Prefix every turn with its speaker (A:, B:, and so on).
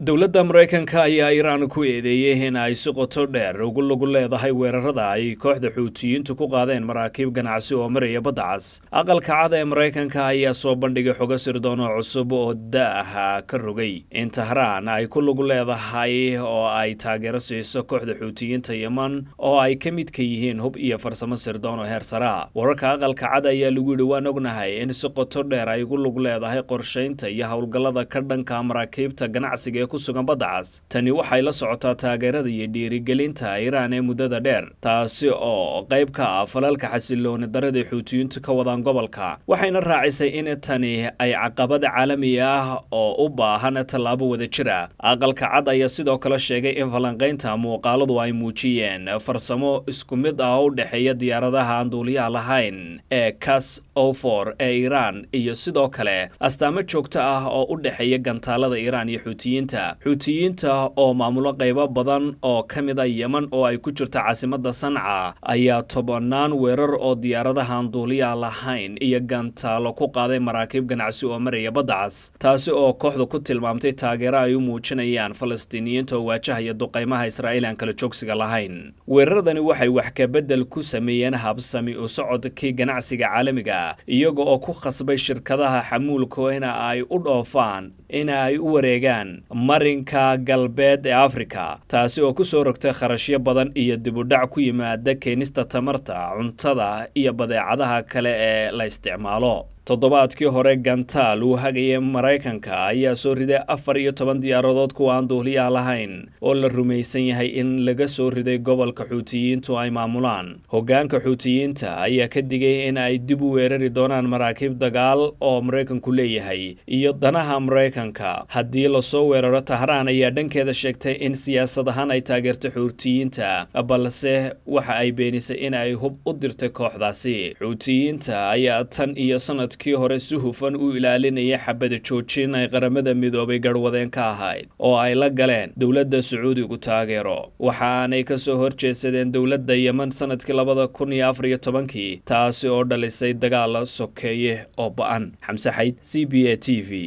A: dowladda maraykanka ayaa iiraan ku eedeeyey in ay si qoto dheer ugu lagu leedahay weerarada ay kooxda xuutiyiintu ku qaadeen maraakiib ganacsi oo maraya badda cas aqalka cad ee maraykanka ayaa soo bandhigay xoga sirdoon oo cusub oo da'aha ah ka rogay in tahraan ay ku lagu leedahay oo ay taageero siiso kooxda xuutiyiinta yeman oo ay ka midka yihiin hub iyo farsamo sirdoon oo heer saraa wararka aqalka cad ayaa lagu yidhi waan ognahay in si qoto dheer ay ugu lagu leedahay qorshaynta iyo howlgallada ka dhanka maraakiibta ganacsiga ku sugan baddacaas tani waxay la socotaa taageerada iyo dhiirigelinta iiraan ee muddada dheer taasi oo qayb ka ah falalka xasilooni daradii xuutiyiintu ka wadaan gobolka waxayna raacisay in tani ay caqabad caalami ah oo u baahan tallaabo wada jira aqalka cad ayaa sidoo kale sheegay in falanqaynta muuqaaladu ay muujiyeen farsamo isku mid ah oo u dhexeeya diyaaradaha aan duuliyaha lahayn ee cas ofor ee iiraan iyo sidoo kale astaamo joogto ah oo u dhexeeya gantaalada iiraan iyo xuutiyiinta xuutiyiinta xuutiyiinta oo maamulo qaybo badan oo ka mid a ah yeman oo ay ku jirto caasimada sanca ayaa tobanaan weerar oo diyaaradahan duuliya lahayn iyo gantaalo ku qaaday maraakiib ganacsi oo maraya baddacas taasi oo kooxdu ku tilmaamtay taageero ay u muujinayaan falastiiniyiinta oo waajahaya duqaymaha israa'iil aan kala joogsiga lahayn weeraradani waxay wax kabedel ku sameeyeen habsami u socodkii ganacsiga caalamiga ah, iyaga oo ku khasbay shirkadaha xamuulka ina ay u dhoofaan in ay u wareegaan marinka galbeed ee afrika taasi oo ku soo rogtay kharashyo badan iyo dibudhac ku yimaada keenista tamarta cuntada iyo badeecadaha kale ee la isticmaalo toddobaadkii hore gantaal uu hagayay maraykanka ayaa soo riday afar iyo toban diyaaradood kuwa aan duuliyaa lahayn oo la rumaysan yahay in laga soo riday gobolka xuutiyiintu ay maamulaan hoggaanka xuutiyiinta ayaa ka digay in ay dib u weerari doonaan maraakiib dagaal oo maraykanku leeyahay iyo danaha maraykanka haddii lasoo weeraro tahraan ayaa dhankeeda sheegtay in siyaasad ahaan ay taageertay xuutiyiinta balse waxa ay beenisay in ay hub u dirtay kooxdaasi xuutiyiinta ayaa tan iyo sanad sanadkii hore si hufan u ilaalinaya xabada joojin ay qaramada midoobay garwadeen ka ahayd oo ay la galeen dowladda sacuudigu taageero waxa aanay ka soo horjeesadeen dowladda yeman sanadkii labada kun iyo afariyo tobankii taasi oo dhalisay dagaala sokeeye oo ba-an xamse xayd c b a t v